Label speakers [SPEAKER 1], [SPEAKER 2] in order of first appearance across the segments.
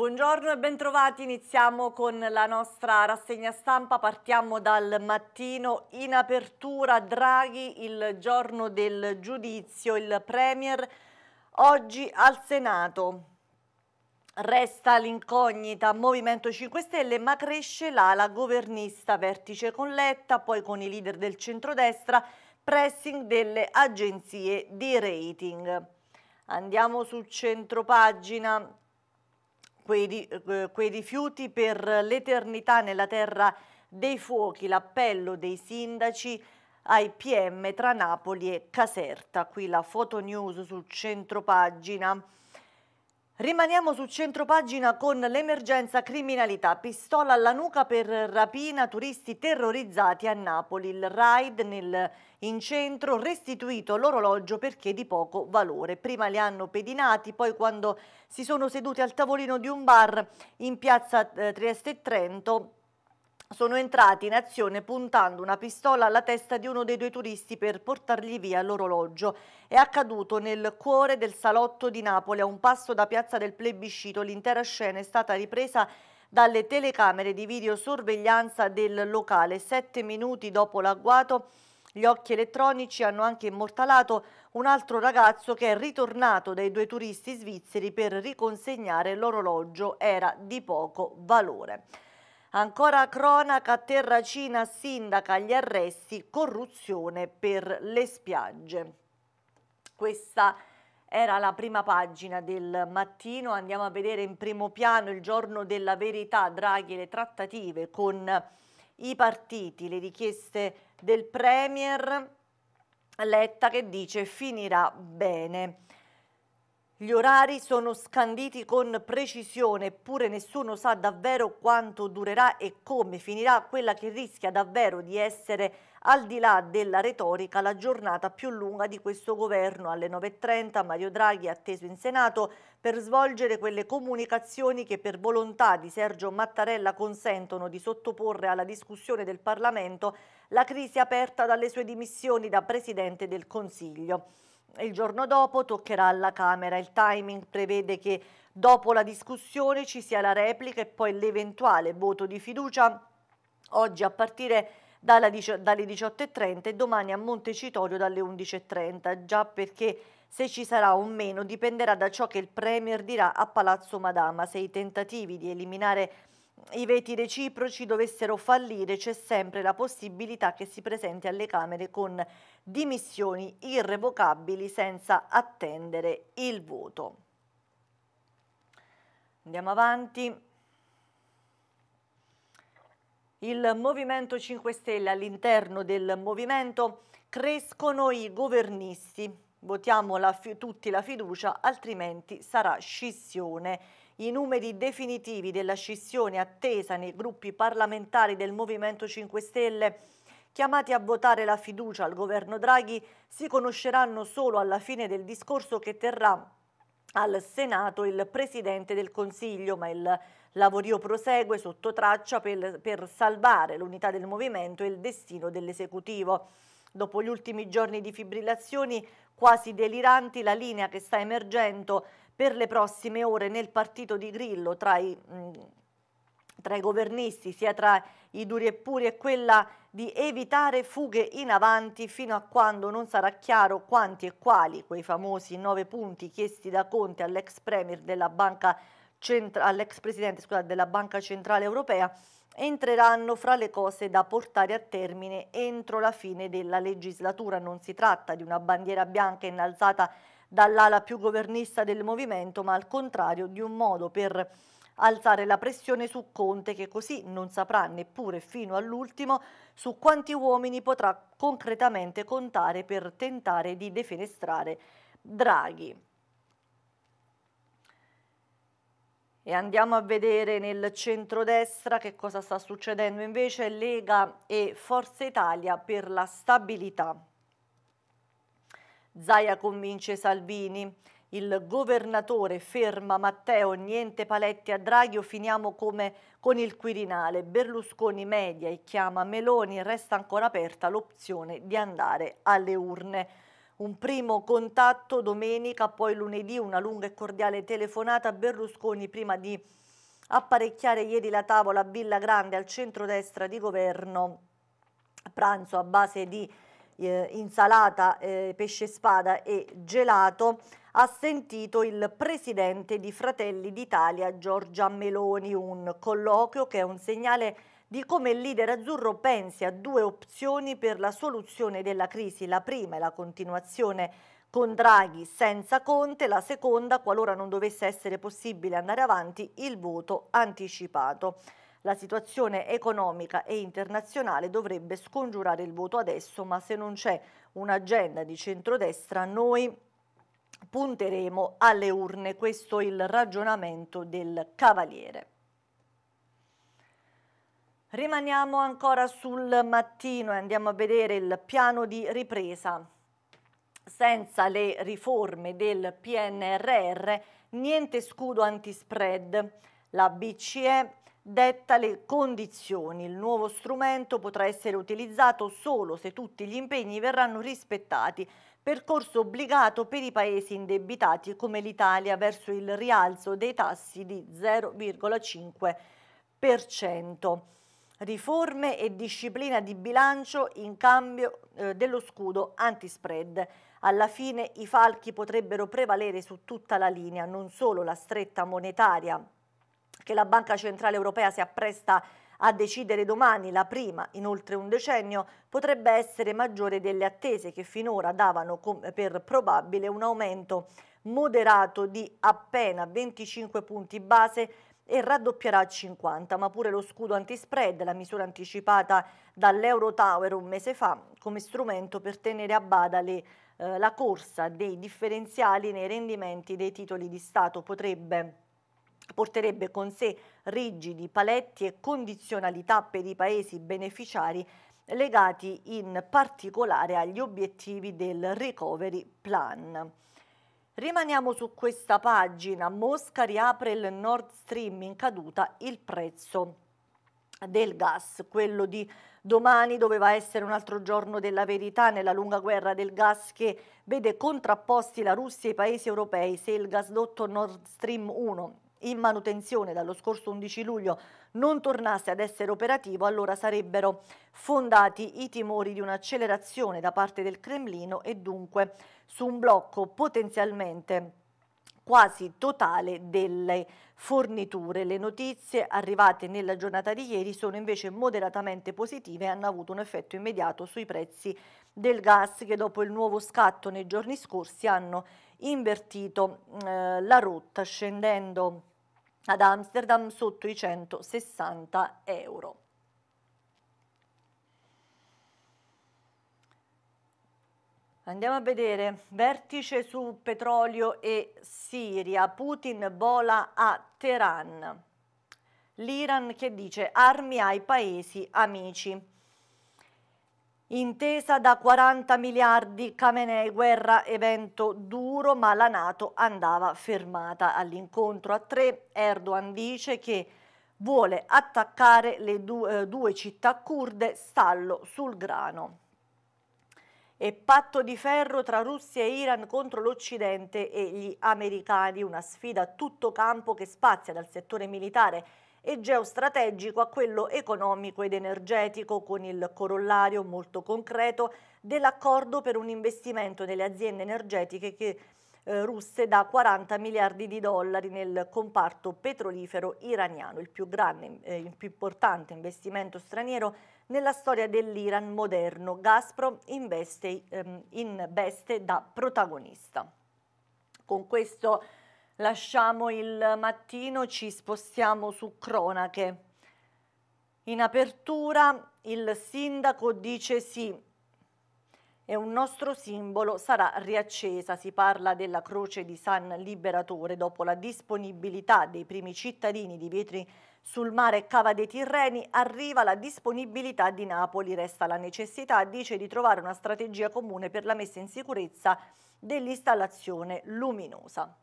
[SPEAKER 1] Buongiorno e bentrovati, iniziamo con la nostra rassegna stampa, partiamo dal mattino, in apertura Draghi il giorno del giudizio, il Premier oggi al Senato. Resta l'incognita Movimento 5 Stelle ma cresce l'ala governista, vertice con Letta, poi con i leader del centrodestra, pressing delle agenzie di rating. Andiamo sul centro pagina, quei, eh, quei rifiuti per l'eternità nella terra dei fuochi, l'appello dei sindaci ai PM tra Napoli e Caserta. Qui la foto news sul centro pagina. Rimaniamo su centropagina con l'emergenza criminalità. Pistola alla nuca per rapina, turisti terrorizzati a Napoli. Il raid nel, in centro restituito l'orologio perché di poco valore. Prima li hanno pedinati, poi quando si sono seduti al tavolino di un bar in piazza eh, Trieste Trento sono entrati in azione puntando una pistola alla testa di uno dei due turisti per portargli via l'orologio. È accaduto nel cuore del salotto di Napoli, a un passo da Piazza del Plebiscito. L'intera scena è stata ripresa dalle telecamere di videosorveglianza del locale. Sette minuti dopo l'agguato gli occhi elettronici hanno anche immortalato un altro ragazzo che è ritornato dai due turisti svizzeri per riconsegnare l'orologio. Era di poco valore. Ancora cronaca, Terracina sindaca, gli arresti, corruzione per le spiagge. Questa era la prima pagina del mattino, andiamo a vedere in primo piano il giorno della verità, Draghi, le trattative con i partiti, le richieste del Premier Letta che dice finirà bene. Gli orari sono scanditi con precisione, eppure nessuno sa davvero quanto durerà e come finirà quella che rischia davvero di essere, al di là della retorica, la giornata più lunga di questo governo. Alle 9.30 Mario Draghi è atteso in Senato per svolgere quelle comunicazioni che per volontà di Sergio Mattarella consentono di sottoporre alla discussione del Parlamento la crisi aperta dalle sue dimissioni da Presidente del Consiglio. Il giorno dopo toccherà alla Camera. Il timing prevede che dopo la discussione ci sia la replica e poi l'eventuale voto di fiducia oggi a partire dalle 18.30 e domani a Montecitorio dalle 11.30, già perché se ci sarà o meno dipenderà da ciò che il Premier dirà a Palazzo Madama, se i tentativi di eliminare i veti reciproci dovessero fallire, c'è sempre la possibilità che si presenti alle Camere con dimissioni irrevocabili senza attendere il voto. Andiamo avanti. Il Movimento 5 Stelle all'interno del Movimento crescono i governisti. Votiamo la tutti la fiducia, altrimenti sarà scissione i numeri definitivi della scissione attesa nei gruppi parlamentari del Movimento 5 Stelle chiamati a votare la fiducia al governo Draghi si conosceranno solo alla fine del discorso che terrà al Senato il Presidente del Consiglio, ma il lavorio prosegue sotto traccia per, per salvare l'unità del movimento e il destino dell'esecutivo. Dopo gli ultimi giorni di fibrillazioni quasi deliranti, la linea che sta emergendo per le prossime ore nel partito di Grillo tra i, mm, tra i governisti, sia tra i duri e puri, è quella di evitare fughe in avanti fino a quando non sarà chiaro quanti e quali quei famosi nove punti chiesti da Conte all'ex premier della banca all'ex presidente scusate, della Banca Centrale Europea entreranno fra le cose da portare a termine entro la fine della legislatura. Non si tratta di una bandiera bianca innalzata dall'ala più governista del movimento, ma al contrario di un modo per alzare la pressione su Conte che così non saprà neppure fino all'ultimo su quanti uomini potrà concretamente contare per tentare di defenestrare Draghi. E andiamo a vedere nel centrodestra che cosa sta succedendo invece Lega e Forza Italia per la stabilità. Zaia convince Salvini. Il governatore ferma Matteo, niente paletti a Draghi o finiamo come con il Quirinale. Berlusconi media e chiama Meloni, resta ancora aperta l'opzione di andare alle urne. Un primo contatto domenica, poi lunedì una lunga e cordiale telefonata a Berlusconi prima di apparecchiare ieri la tavola a Villa Grande al centro-destra di governo. Pranzo a base di eh, insalata, eh, pesce spada e gelato, ha sentito il presidente di Fratelli d'Italia Giorgia Meloni, un colloquio che è un segnale di come il leader azzurro pensi a due opzioni per la soluzione della crisi. La prima è la continuazione con Draghi senza Conte, la seconda, qualora non dovesse essere possibile andare avanti, il voto anticipato. La situazione economica e internazionale dovrebbe scongiurare il voto adesso, ma se non c'è un'agenda di centrodestra noi punteremo alle urne. Questo è il ragionamento del Cavaliere. Rimaniamo ancora sul mattino e andiamo a vedere il piano di ripresa. Senza le riforme del PNRR, niente scudo antispread. La BCE detta le condizioni. Il nuovo strumento potrà essere utilizzato solo se tutti gli impegni verranno rispettati. Percorso obbligato per i paesi indebitati come l'Italia verso il rialzo dei tassi di 0,5%. Riforme e disciplina di bilancio in cambio eh, dello scudo antispread. Alla fine i falchi potrebbero prevalere su tutta la linea, non solo la stretta monetaria che la Banca Centrale Europea si appresta a decidere domani, la prima in oltre un decennio, potrebbe essere maggiore delle attese che finora davano per probabile un aumento moderato di appena 25 punti base e raddoppierà a 50, ma pure lo scudo antispread, la misura anticipata dall'Euro Tower un mese fa, come strumento per tenere a bada le, eh, la corsa dei differenziali nei rendimenti dei titoli di Stato potrebbe porterebbe con sé rigidi paletti e condizionalità per i paesi beneficiari legati in particolare agli obiettivi del Recovery Plan. Rimaniamo su questa pagina, Mosca riapre il Nord Stream in caduta, il prezzo del gas, quello di domani doveva essere un altro giorno della verità nella lunga guerra del gas che vede contrapposti la Russia e i paesi europei se il gasdotto Nord Stream 1 in manutenzione dallo scorso 11 luglio non tornasse ad essere operativo, allora sarebbero fondati i timori di un'accelerazione da parte del Cremlino e dunque su un blocco potenzialmente quasi totale delle forniture. Le notizie arrivate nella giornata di ieri sono invece moderatamente positive e hanno avuto un effetto immediato sui prezzi del gas che dopo il nuovo scatto nei giorni scorsi hanno invertito eh, la rotta scendendo ad Amsterdam sotto i 160 euro. Andiamo a vedere, vertice su petrolio e Siria, Putin vola a Teheran, l'Iran che dice armi ai paesi amici. Intesa da 40 miliardi, Camenei, guerra, evento duro, ma la Nato andava fermata. All'incontro a tre Erdogan dice che vuole attaccare le due, eh, due città kurde, stallo sul grano. E patto di ferro tra Russia e Iran contro l'Occidente e gli americani, una sfida a tutto campo che spazia dal settore militare e geostrategico a quello economico ed energetico con il corollario molto concreto dell'accordo per un investimento nelle aziende energetiche che, eh, russe da 40 miliardi di dollari nel comparto petrolifero iraniano, il più grande, eh, il più importante investimento straniero nella storia dell'Iran moderno. Gazprom investe, ehm, veste da protagonista. Con questo Lasciamo il mattino, ci spostiamo su cronache. In apertura il sindaco dice sì e un nostro simbolo sarà riaccesa. Si parla della croce di San Liberatore dopo la disponibilità dei primi cittadini di vetri sul mare Cava dei Tirreni arriva la disponibilità di Napoli, resta la necessità, dice, di trovare una strategia comune per la messa in sicurezza dell'installazione luminosa.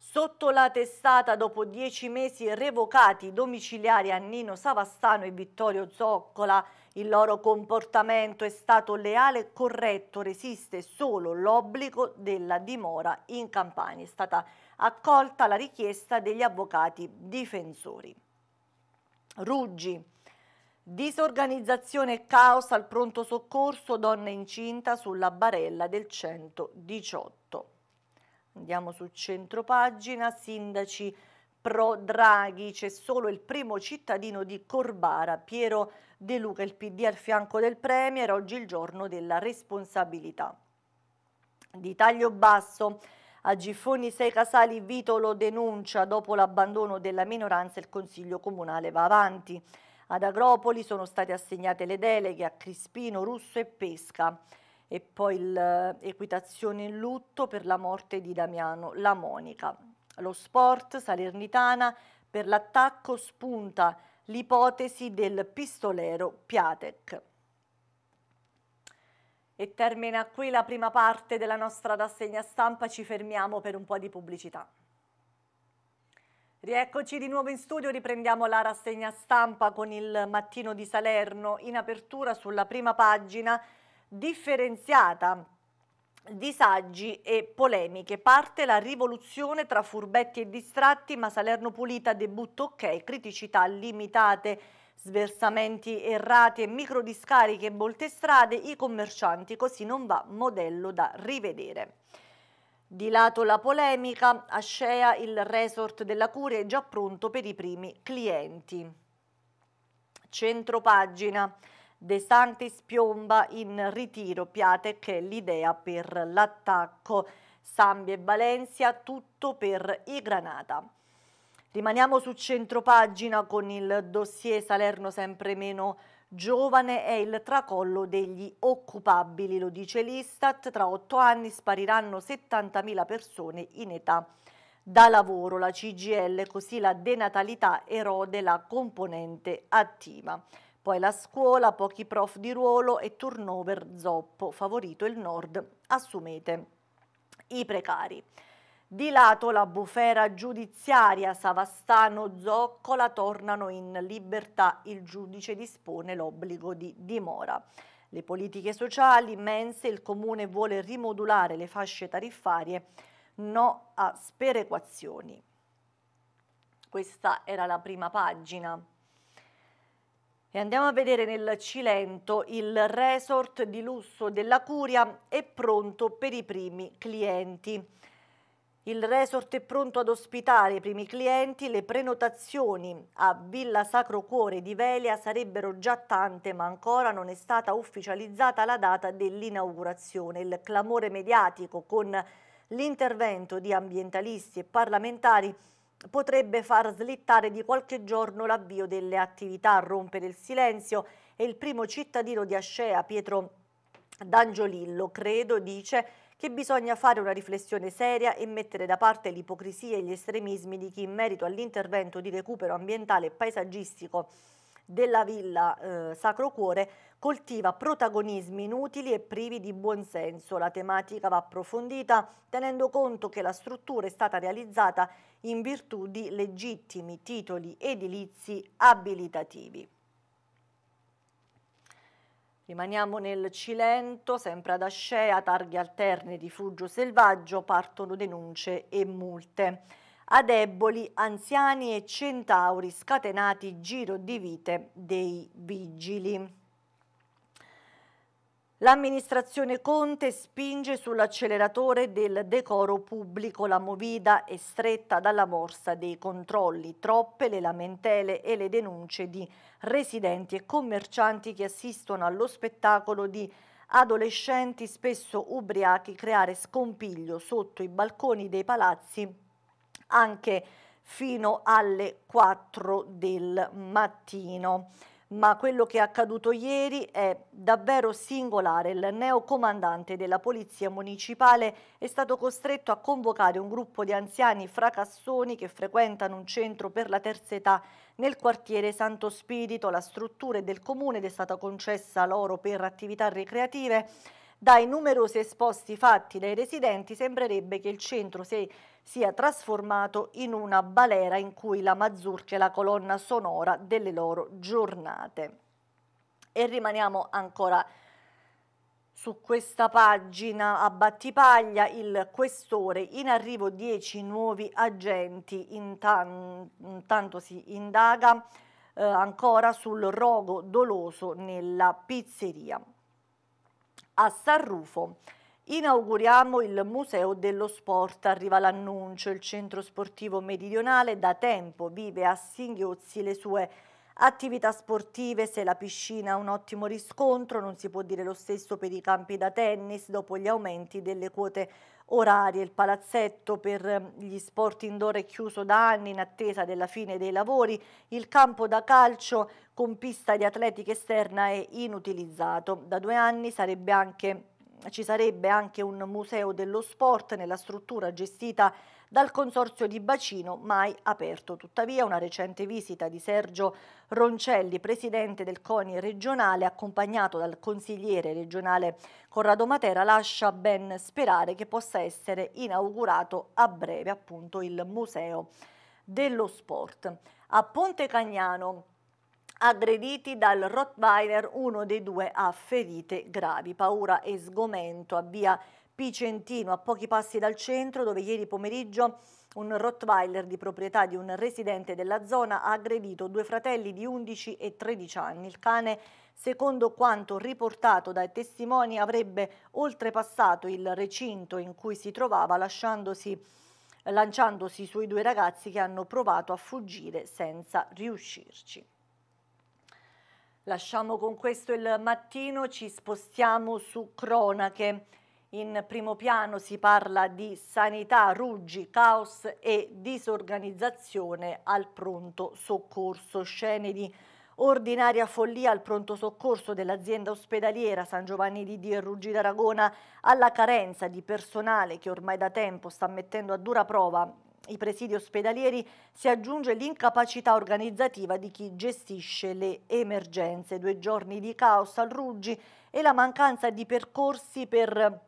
[SPEAKER 1] Sotto la testata, dopo dieci mesi revocati domiciliari a Nino Savastano e Vittorio Zoccola, il loro comportamento è stato leale e corretto, resiste solo l'obbligo della dimora in Campania. È stata accolta la richiesta degli avvocati difensori. Ruggi, disorganizzazione e caos al pronto soccorso, donna incinta sulla barella del 118. Andiamo su pagina, sindaci pro Draghi, c'è solo il primo cittadino di Corbara, Piero De Luca, il PD al fianco del Premier, oggi il giorno della responsabilità. Di taglio basso, a Giffoni Sei Casali Vitolo denuncia dopo l'abbandono della minoranza il Consiglio Comunale va avanti. Ad Agropoli sono state assegnate le deleghe a Crispino, Russo e Pesca e poi l'equitazione in lutto per la morte di Damiano La Monica. Lo sport salernitana per l'attacco spunta l'ipotesi del pistolero Piatek. E termina qui la prima parte della nostra rassegna stampa, ci fermiamo per un po' di pubblicità. Rieccoci di nuovo in studio, riprendiamo la rassegna stampa con il mattino di Salerno in apertura sulla prima pagina differenziata disagi e polemiche. Parte la rivoluzione tra furbetti e distratti, ma Salerno Pulita debutto ok, criticità limitate, sversamenti errati e microdiscariche e molte strade, i commercianti così non va modello da rivedere. Di lato la polemica, Ascea, il resort della Curia, è già pronto per i primi clienti. centro pagina. De Santis piomba in ritiro, Piatek è l'idea per l'attacco. Sambia e Valencia, tutto per i Granata. Rimaniamo su centropagina con il dossier Salerno sempre meno giovane è il tracollo degli occupabili, lo dice l'Istat, tra otto anni spariranno 70.000 persone in età da lavoro, la CGL, così la denatalità erode la componente attiva. Poi la scuola, pochi prof di ruolo e turnover zoppo, favorito il nord. Assumete i precari. Di lato la bufera giudiziaria Savastano Zoccola tornano in libertà, il giudice dispone l'obbligo di dimora. Le politiche sociali, mense, il comune vuole rimodulare le fasce tariffarie, no a sperequazioni. Questa era la prima pagina. E andiamo a vedere nel Cilento il resort di lusso della Curia è pronto per i primi clienti. Il resort è pronto ad ospitare i primi clienti, le prenotazioni a Villa Sacro Cuore di Velia sarebbero già tante ma ancora non è stata ufficializzata la data dell'inaugurazione. Il clamore mediatico con l'intervento di ambientalisti e parlamentari potrebbe far slittare di qualche giorno l'avvio delle attività a rompere il silenzio e il primo cittadino di Ascea, Pietro D'Angiolillo, credo, dice che bisogna fare una riflessione seria e mettere da parte l'ipocrisia e gli estremismi di chi in merito all'intervento di recupero ambientale e paesaggistico della villa eh, Sacro Cuore coltiva protagonismi inutili e privi di buonsenso. La tematica va approfondita tenendo conto che la struttura è stata realizzata in virtù di legittimi titoli edilizi abilitativi. Rimaniamo nel Cilento, sempre ad Ascea, targhe alterne, rifugio selvaggio, partono denunce e multe a deboli, anziani e centauri scatenati giro di vite dei vigili. L'amministrazione Conte spinge sull'acceleratore del decoro pubblico, la movida è stretta dalla morsa dei controlli, troppe le lamentele e le denunce di residenti e commercianti che assistono allo spettacolo di adolescenti spesso ubriachi creare scompiglio sotto i balconi dei palazzi anche fino alle 4 del mattino. Ma quello che è accaduto ieri è davvero singolare. Il neocomandante della Polizia Municipale è stato costretto a convocare un gruppo di anziani fracassoni che frequentano un centro per la terza età nel quartiere Santo Spirito. La struttura è del comune ed è stata concessa loro per attività ricreative dai numerosi esposti fatti dai residenti sembrerebbe che il centro si sia trasformato in una balera in cui la mazurca è la colonna sonora delle loro giornate. E rimaniamo ancora su questa pagina a Battipaglia il questore in arrivo 10 nuovi agenti intanto, si indaga eh, ancora sul rogo doloso nella pizzeria a San Rufo. Inauguriamo il Museo dello Sport, arriva l'annuncio, il centro sportivo meridionale da tempo vive a singhiozzi le sue attività sportive, se la piscina ha un ottimo riscontro non si può dire lo stesso per i campi da tennis dopo gli aumenti delle quote orarie, il palazzetto per ehm, gli sport indoor è chiuso da anni in attesa della fine dei lavori, il campo da calcio con pista di atletica esterna è inutilizzato, da due anni sarebbe anche ci sarebbe anche un museo dello sport nella struttura gestita dal consorzio di bacino mai aperto. Tuttavia una recente visita di Sergio Roncelli, presidente del CONI regionale, accompagnato dal consigliere regionale Corrado Matera, lascia ben sperare che possa essere inaugurato a breve appunto il museo dello sport. A Ponte Cagnano aggrediti dal Rottweiler, uno dei due ha ferite gravi. Paura e sgomento a via Picentino, a pochi passi dal centro, dove ieri pomeriggio un Rottweiler di proprietà di un residente della zona ha aggredito due fratelli di 11 e 13 anni. Il cane, secondo quanto riportato dai testimoni, avrebbe oltrepassato il recinto in cui si trovava lasciandosi lanciandosi sui due ragazzi che hanno provato a fuggire senza riuscirci. Lasciamo con questo il mattino, ci spostiamo su cronache. In primo piano si parla di sanità, ruggi, caos e disorganizzazione al pronto soccorso. Scene di ordinaria follia al pronto soccorso dell'azienda ospedaliera San Giovanni di Dio e Ruggi d'Aragona alla carenza di personale che ormai da tempo sta mettendo a dura prova i presidi ospedalieri si aggiunge l'incapacità organizzativa di chi gestisce le emergenze, due giorni di caos al Ruggi e la mancanza di percorsi per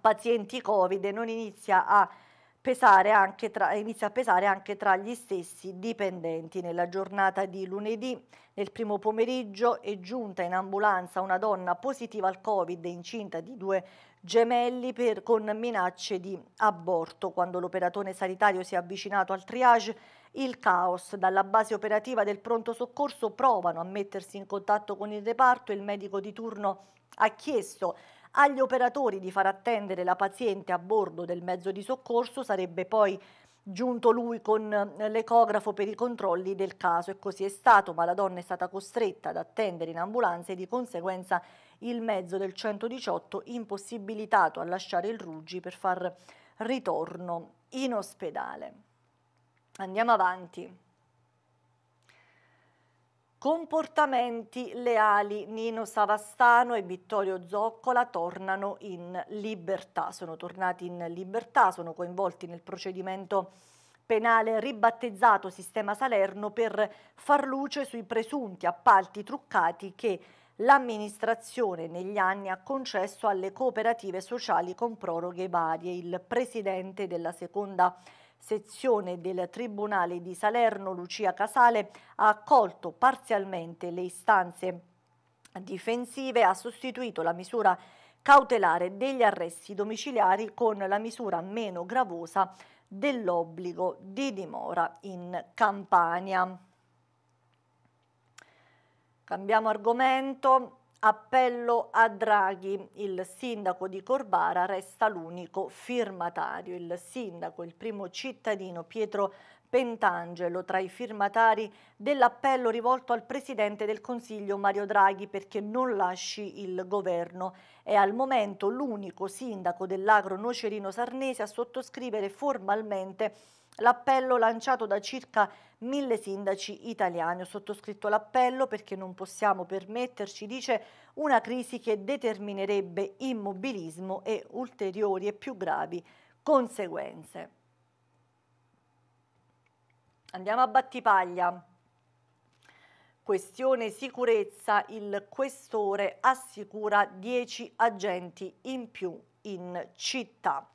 [SPEAKER 1] pazienti Covid non inizia a pesare anche tra, inizia a pesare anche tra gli stessi dipendenti. Nella giornata di lunedì, nel primo pomeriggio, è giunta in ambulanza una donna positiva al Covid incinta di due gemelli per, con minacce di aborto. Quando l'operatore sanitario si è avvicinato al triage, il caos dalla base operativa del pronto soccorso provano a mettersi in contatto con il reparto il medico di turno ha chiesto agli operatori di far attendere la paziente a bordo del mezzo di soccorso, sarebbe poi giunto lui con eh, l'ecografo per i controlli del caso e così è stato, ma la donna è stata costretta ad attendere in ambulanza e di conseguenza il mezzo del 118 impossibilitato a lasciare il Ruggi per far ritorno in ospedale. Andiamo avanti. Comportamenti leali. Nino Savastano e Vittorio Zoccola tornano in libertà. Sono tornati in libertà, sono coinvolti nel procedimento penale ribattezzato Sistema Salerno per far luce sui presunti appalti truccati che l'amministrazione negli anni ha concesso alle cooperative sociali con proroghe varie. Il presidente della seconda sezione del Tribunale di Salerno, Lucia Casale, ha accolto parzialmente le istanze difensive, ha sostituito la misura cautelare degli arresti domiciliari con la misura meno gravosa dell'obbligo di dimora in Campania. Cambiamo argomento, Appello a Draghi, il sindaco di Corbara resta l'unico firmatario. Il sindaco, il primo cittadino Pietro Pentangelo, tra i firmatari dell'appello rivolto al presidente del Consiglio Mario Draghi perché non lasci il governo. È al momento l'unico sindaco dell'agro nocerino sarnese a sottoscrivere formalmente l'appello lanciato da circa mille sindaci italiani. Ho sottoscritto l'appello perché non possiamo permetterci, dice, una crisi che determinerebbe immobilismo e ulteriori e più gravi conseguenze. Andiamo a Battipaglia. Questione sicurezza, il questore assicura 10 agenti in più in città.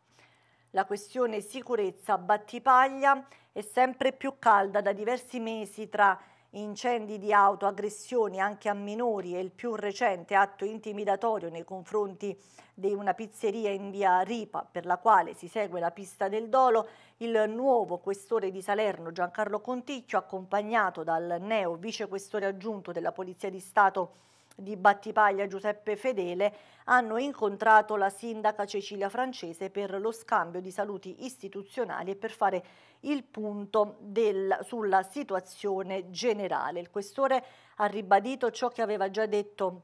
[SPEAKER 1] La questione sicurezza Battipaglia è sempre più calda da diversi mesi tra incendi di auto, aggressioni anche a minori e il più recente atto intimidatorio nei confronti di una pizzeria in via Ripa per la quale si segue la pista del dolo, il nuovo questore di Salerno Giancarlo Conticchio accompagnato dal neo vicequestore aggiunto della Polizia di Stato di Battipaglia Giuseppe Fedele hanno incontrato la sindaca Cecilia Francese per lo scambio di saluti istituzionali e per fare il punto del, sulla situazione generale. Il questore ha ribadito ciò che aveva già detto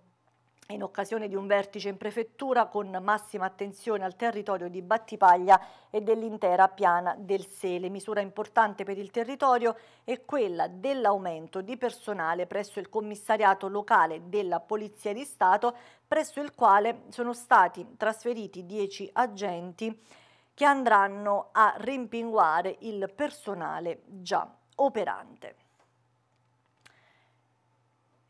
[SPEAKER 1] in occasione di un vertice in prefettura con massima attenzione al territorio di Battipaglia e dell'intera piana del Sele. Misura importante per il territorio è quella dell'aumento di personale presso il commissariato locale della Polizia di Stato, presso il quale sono stati trasferiti 10 agenti che andranno a rimpinguare il personale già operante.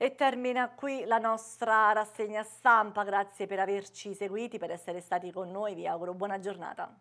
[SPEAKER 1] E termina qui la nostra rassegna stampa, grazie per averci seguiti, per essere stati con noi, vi auguro buona giornata.